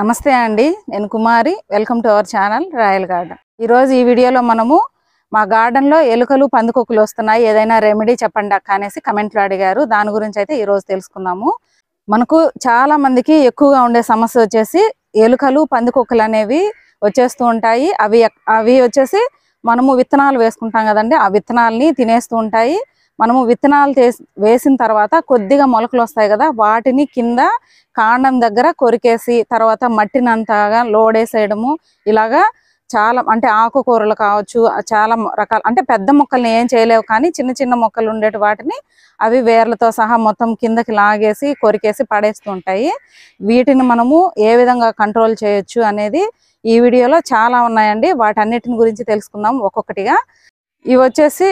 నమస్తే అండి నేను Kumari welcome to our channel Royal Garden ఈరోజు ఈ వీడియోలో మనము మా గార్డెన్లో ఎలుకలు పందుకొక్కులు వస్తున్నాయి ఏదైనా రెమెడీ చెప్పండి అక్క అనేసి కమెంట్లో అడిగారు దాని గురించి అయితే ఈరోజు తెలుసుకుందాము మనకు చాలా మందికి ఎక్కువగా ఉండే సమస్య వచ్చేసి ఎలుకలు పందికొక్కులు అనేవి వచ్చేస్తూ ఉంటాయి అవి అవి వచ్చేసి మనము విత్తనాలు వేసుకుంటాం కదండి ఆ విత్తనాలని తినేస్తూ ఉంటాయి మనము విత్తనాలు వేసిన తర్వాత కొద్దిగా మొలకలు వస్తాయి కదా వాటిని కింద కాండం దగ్గర కొరికేసి తర్వాత మట్టినంతగా లోడేసేయడము ఇలాగా చాలా అంటే ఆకుకూరలు కావచ్చు చాలా రకాల అంటే పెద్ద మొక్కల్ని ఏం చేయలేవు కానీ చిన్న చిన్న మొక్కలు ఉండేటి వాటిని అవి వేర్లతో సహా మొత్తం కిందకి లాగేసి కొరికేసి పడేస్తుంటాయి వీటిని మనము ఏ విధంగా కంట్రోల్ చేయొచ్చు అనేది ఈ వీడియోలో చాలా ఉన్నాయండి వాటన్నిటిని గురించి తెలుసుకుందాం ఒక్కొక్కటిగా ఇవి వచ్చేసి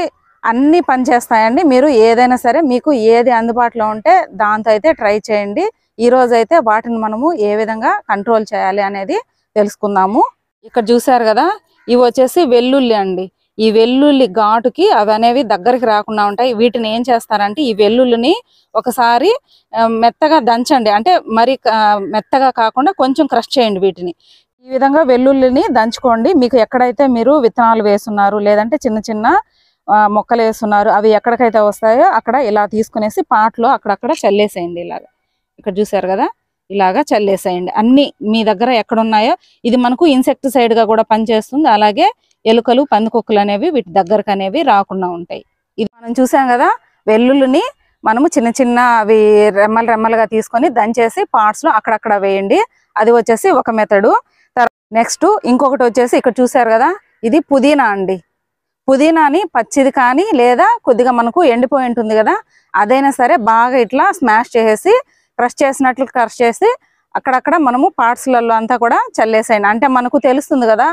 అన్నీ పనిచేస్తాయండి మీరు ఏదైనా సరే మీకు ఏది అందుబాటులో ఉంటే దాంతో అయితే ట్రై చేయండి ఈరోజు అయితే వాటిని మనము ఏ విధంగా కంట్రోల్ చేయాలి అనేది తెలుసుకుందాము ఇక్కడ చూసారు కదా ఇవి వచ్చేసి వెల్లుల్లి అండి ఈ వెల్లుల్లి ఘాటుకి అవి అనేవి దగ్గరికి రాకుండా ఉంటాయి వీటిని ఏం చేస్తారంటే ఈ వెల్లుల్లిని ఒకసారి మెత్తగా దంచండి అంటే మరి మెత్తగా కాకుండా కొంచెం క్రష్ చేయండి వీటిని ఈ విధంగా వెల్లుల్లిని దంచుకోండి మీకు ఎక్కడైతే మీరు విత్తనాలు వేస్తున్నారు లేదంటే చిన్న చిన్న మొక్కలు వేస్తున్నారు అవి ఎక్కడికైతే వస్తాయో అక్కడ ఇలా తీసుకునేసి పాట్లో అక్కడక్కడ చల్లేసేయండి ఇలాగ ఇక్కడ చూసారు కదా ఇలాగా చల్లేసేయండి అన్ని మీ దగ్గర ఎక్కడున్నాయో ఇది మనకు ఇన్సెక్టిసైడ్గా కూడా పనిచేస్తుంది అలాగే ఎలుకలు పందికొక్కులు అనేవి వీటి దగ్గరకు అనేవి రాకుండా ఉంటాయి ఇది మనం చూసాం కదా వెల్లుల్లిని మనము చిన్న చిన్న అవి రెమ్మలు రెమ్మలుగా తీసుకొని దంచేసి పార్ట్స్లో అక్కడక్కడ వేయండి అది వచ్చేసి ఒక మెథడు నెక్స్ట్ ఇంకొకటి వచ్చేసి ఇక్కడ చూసారు కదా ఇది పుదీనా అండి పుదీనాని పచ్చిది కానీ లేదా కొద్దిగా మనకు ఎండిపోయి ఉంటుంది కదా అదైనా సరే బాగా ఇట్లా స్మాష్ చేసేసి క్రష్ చేసినట్లు క్రష్ చేసి అక్కడక్కడ మనము పార్ట్స్లలో అంతా కూడా చల్లేసేయండి అంటే మనకు తెలుస్తుంది కదా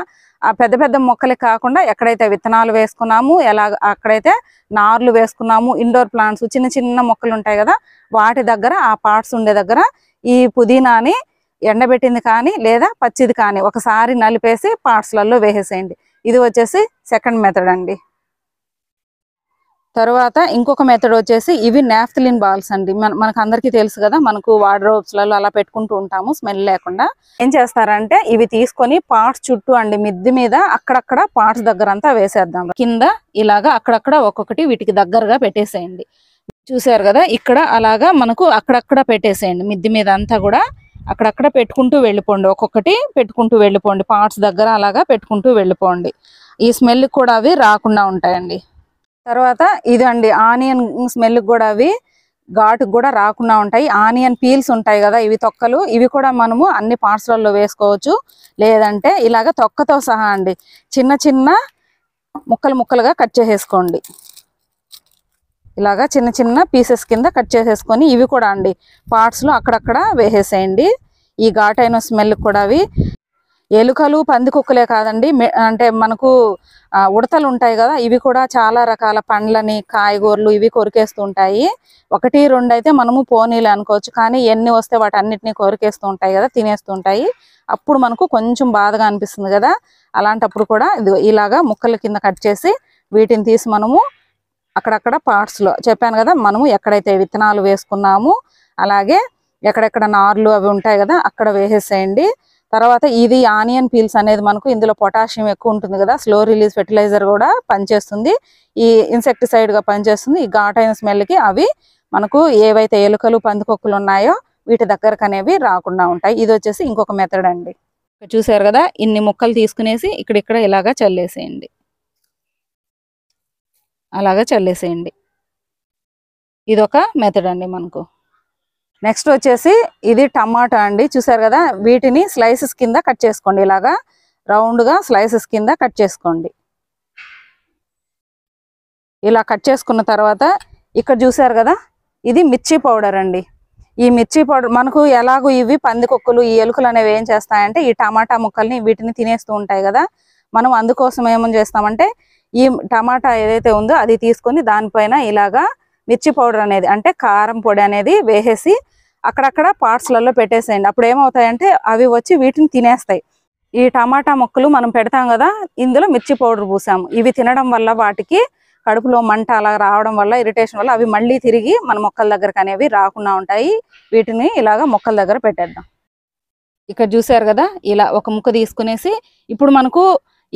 ఆ పెద్ద పెద్ద మొక్కలు కాకుండా ఎక్కడైతే విత్తనాలు వేసుకున్నాము ఎలా అక్కడైతే నార్లు వేసుకున్నాము ఇండోర్ ప్లాంట్స్ చిన్న చిన్న మొక్కలు ఉంటాయి కదా వాటి దగ్గర ఆ పార్ట్స్ ఉండే దగ్గర ఈ పుదీనాని ఎండబెట్టింది కానీ లేదా పచ్చిది కానీ ఒకసారి నలిపేసి పార్ట్స్లలో వేసేసేయండి ఇది వచ్చేసి సెకండ్ మెథడ్ అండి తర్వాత ఇంకొక మెథడ్ వచ్చేసి ఇవి నాఫ్థలిన్ బాల్స్ అండి మన మనకు అందరికీ తెలుసు కదా మనకు వార్డ్రోబ్స్లలో అలా పెట్టుకుంటూ ఉంటాము స్మెల్ లేకుండా ఏం చేస్తారంటే ఇవి తీసుకొని పార్ట్స్ చుట్టూ అండి మిద్ది మీద అక్కడక్కడ పార్ట్స్ దగ్గర అంతా వేసేద్దాం కింద ఇలాగా అక్కడక్కడ ఒక్కొక్కటి వీటికి దగ్గరగా పెట్టేసేయండి చూసారు కదా ఇక్కడ అలాగా మనకు అక్కడక్కడ పెట్టేసేయండి మిద్ది మీద అంతా కూడా అక్కడక్కడ పెట్టుకుంటూ వెళ్ళిపోండి ఒక్కొక్కటి పెట్టుకుంటూ వెళ్ళిపోండి పార్ట్స్ దగ్గర అలాగా పెట్టుకుంటూ వెళ్ళిపోండి ఈ స్మెల్ కూడా అవి రాకుండా ఉంటాయండి తర్వాత ఇదండి ఆనియన్ స్మెల్ కూడా అవి ఘాటుకు కూడా రాకుండా ఉంటాయి ఆనియన్ పీల్స్ ఉంటాయి కదా ఇవి తొక్కలు ఇవి కూడా మనము అన్ని పార్ట్స్లలో వేసుకోవచ్చు లేదంటే ఇలాగ తొక్కతో సహా అండి చిన్న చిన్న ముక్కలు ముక్కలుగా కట్ చేసేసుకోండి ఇలాగా చిన్న చిన్న పీసెస్ కింద కట్ చేసేసుకొని ఇవి కూడా అండి పార్ట్స్లో అక్కడక్కడ వేసేసేయండి ఈ ఘాటైన స్మెల్ కూడా అవి ఎలుకలు పంది కుక్కలే కాదండి అంటే మనకు ఉడతలు ఉంటాయి కదా ఇవి కూడా చాలా రకాల పండ్లని కాయగూరలు ఇవి కొరికేస్తూ ఉంటాయి ఒకటి రెండు అయితే మనము పోనీలు అనుకోవచ్చు కానీ ఎన్ని వస్తే వాటి అన్నిటినీ కొరికేస్తూ ఉంటాయి కదా తినేస్తూ ఉంటాయి అప్పుడు మనకు కొంచెం బాధగా అనిపిస్తుంది కదా అలాంటప్పుడు కూడా ఇది ఇలాగా ముక్కల కింద కట్ చేసి వీటిని తీసి మనము అక్కడక్కడ పార్ట్స్లో చెప్పాను కదా మనము ఎక్కడైతే విత్తనాలు వేసుకున్నాము అలాగే ఎక్కడెక్కడ నార్లు అవి ఉంటాయి కదా అక్కడ వేసేసేయండి తర్వాత ఇది ఆనియన్ పీల్స్ అనేది మనకు ఇందులో పొటాషియం ఎక్కువ ఉంటుంది కదా స్లో రిలీజ్ ఫెర్టిలైజర్ కూడా పనిచేస్తుంది ఈ ఇన్సెక్టిసైడ్గా పనిచేస్తుంది ఈ ఘాటైన స్మెల్కి అవి మనకు ఏవైతే ఎలుకలు పందికొక్కులు ఉన్నాయో వీటి దగ్గరకు అనేవి రాకుండా ఉంటాయి ఇది వచ్చేసి ఇంకొక మెథడ్ అండి చూసారు కదా ఇన్ని ముక్కలు తీసుకునేసి ఇక్కడిక్కడ ఇలాగా చల్లేసేయండి అలాగా చల్లేసేయండి ఇదొక మెథడ్ అండి మనకు నెక్స్ట్ వచ్చేసి ఇది టమాటా అండి చూసారు కదా వీటిని స్లైసెస్ కింద కట్ చేసుకోండి ఇలాగా రౌండ్గా స్లైసెస్ కింద కట్ చేసుకోండి ఇలా కట్ చేసుకున్న తర్వాత ఇక్కడ చూసారు కదా ఇది మిర్చి పౌడర్ అండి ఈ మిర్చి పౌడర్ మనకు ఎలాగో ఇవి పందికొక్కులు ఈ ఎలుకలు అనేవి ఏం చేస్తాయంటే ఈ టమాటా ముక్కల్ని వీటిని తినేస్తూ ఉంటాయి కదా మనం అందుకోసం ఏమని చేస్తామంటే ఈ టమాటా ఏదైతే ఉందో అది తీసుకొని దానిపైన ఇలాగా మిర్చి పౌడర్ అనేది అంటే కారం పొడి అనేది వేసేసి అక్కడక్కడ పార్ట్స్లలో పెట్టేసేయండి అప్పుడు ఏమవుతాయంటే అవి వచ్చి వీటిని తినేస్తాయి ఈ టమాటా మొక్కలు మనం పెడతాం కదా ఇందులో మిర్చి పౌడర్ పూసాము ఇవి తినడం వల్ల వాటికి కడుపులో మంట అలా రావడం వల్ల ఇరిటేషన్ వల్ల అవి మళ్ళీ తిరిగి మన మొక్కల దగ్గరకు అనేవి రాకుండా ఉంటాయి వీటిని ఇలాగ మొక్కల దగ్గర పెట్టేద్దాం ఇక్కడ చూసారు కదా ఇలా ఒక ముక్క తీసుకునేసి ఇప్పుడు మనకు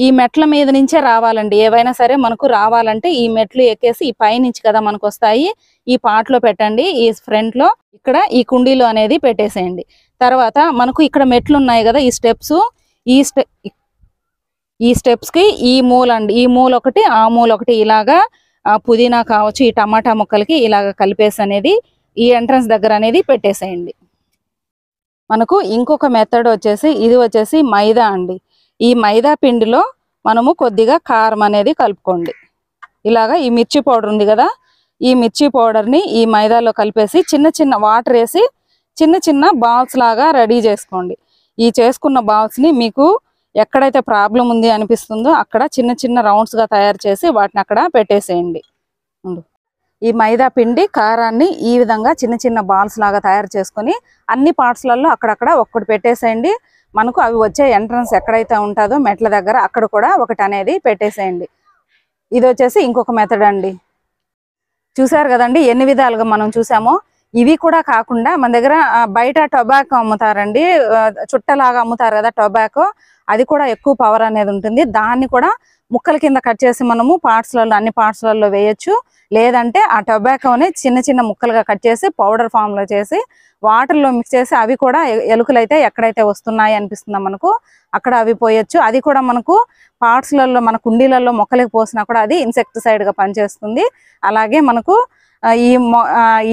ఈ మెట్ల మీద నుంచే రావాలండి ఏవైనా సరే మనకు రావాలంటే ఈ మెట్లు ఎక్కేసి ఈ పైనుంచి కదా మనకు వస్తాయి ఈ పాట్లో పెట్టండి ఈ ఫ్రంట్లో ఇక్కడ ఈ కుండీలో అనేది పెట్టేసేయండి తర్వాత మనకు ఇక్కడ మెట్లు ఉన్నాయి కదా ఈ స్టెప్స్ ఈ స్టెప్ ఈ స్టెప్స్కి ఈ మూల అండి ఈ మూల ఒకటి ఆ మూల ఒకటి ఇలాగా పుదీనా కావచ్చు ఈ టమాటా ముక్కలకి ఇలాగ కలిపేసి అనేది ఈ ఎంట్రన్స్ దగ్గర అనేది పెట్టేసేయండి మనకు ఇంకొక మెథడ్ వచ్చేసి ఇది వచ్చేసి మైదా అండి ఈ మైదా పిండిలో మనము కొద్దిగా కారం అనేది కలుపుకోండి ఇలాగా ఈ మిర్చి పౌడర్ ఉంది కదా ఈ మిర్చి పౌడర్ని ఈ మైదాలో కలిపేసి చిన్న చిన్న వాటర్ వేసి చిన్న చిన్న బాల్స్ లాగా రెడీ చేసుకోండి ఈ చేసుకున్న బాల్స్ని మీకు ఎక్కడైతే ప్రాబ్లం ఉంది అనిపిస్తుందో అక్కడ చిన్న చిన్న రౌండ్స్గా తయారు చేసి వాటిని అక్కడ పెట్టేసేయండి ఈ మైదా పిండి కారాన్ని ఈ విధంగా చిన్న చిన్న బాల్స్ లాగా తయారు చేసుకొని అన్ని పార్ట్స్లలో అక్కడక్కడ ఒక్కటి పెట్టేసేయండి మనకు అవి వచ్చే ఎంట్రన్స్ ఎక్కడైతే ఉంటుందో మెట్ల దగ్గర అక్కడ కూడా ఒకటి అనేది పెట్టేసేయండి ఇది వచ్చేసి ఇంకొక మెథడ్ అండి చూసారు కదండి ఎన్ని విధాలుగా మనం చూసామో ఇవి కూడా కాకుండా మన దగ్గర బయట టొబాకో అమ్ముతారండి చుట్టలాగా అమ్ముతారు కదా టొబాకో అది కూడా ఎక్కువ పవర్ అనేది ఉంటుంది దాన్ని కూడా ముక్కల కింద కట్ చేసి మనము పార్ట్స్లలో అన్ని పార్ట్స్లలో వేయచ్చు లేదంటే ఆ టొబాకోని చిన్న చిన్న ముక్కలుగా కట్ చేసి పౌడర్ ఫామ్లో చేసి వాటర్లో మిక్స్ చేసి అవి కూడా ఎలుకలైతే ఎక్కడైతే వస్తున్నాయి అనిపిస్తుంది మనకు అక్కడ అవి పోయొచ్చు అది కూడా మనకు పార్ట్స్లలో మన కుండీలలో మొక్కలకు పోసినా కూడా అది ఇన్సెక్టిసైడ్గా పనిచేస్తుంది అలాగే మనకు ఈ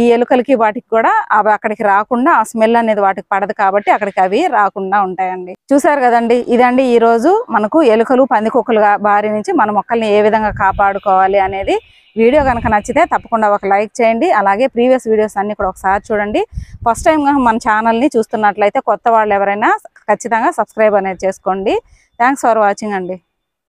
ఈ ఎలుకలకి వాటికి కూడా అవి అక్కడికి రాకుండా ఆ స్మెల్ అనేది వాటికి పడదు కాబట్టి అక్కడికి అవి రాకుండా ఉంటాయండి చూసారు కదండి ఇదండి ఈ రోజు మనకు ఎలుకలు పందికొక్కలుగా బారి నుంచి మన మొక్కల్ని ఏ విధంగా కాపాడుకోవాలి అనేది వీడియో కనుక నచ్చితే తప్పకుండా ఒక లైక్ చేయండి అలాగే ప్రీవియస్ వీడియోస్ అన్ని కూడా ఒకసారి చూడండి ఫస్ట్ టైం కనుక మన ఛానల్ని చూస్తున్నట్లయితే కొత్త వాళ్ళు ఎవరైనా ఖచ్చితంగా సబ్స్క్రైబ్ అనేది చేసుకోండి థ్యాంక్స్ ఫర్ వాచింగ్ అండి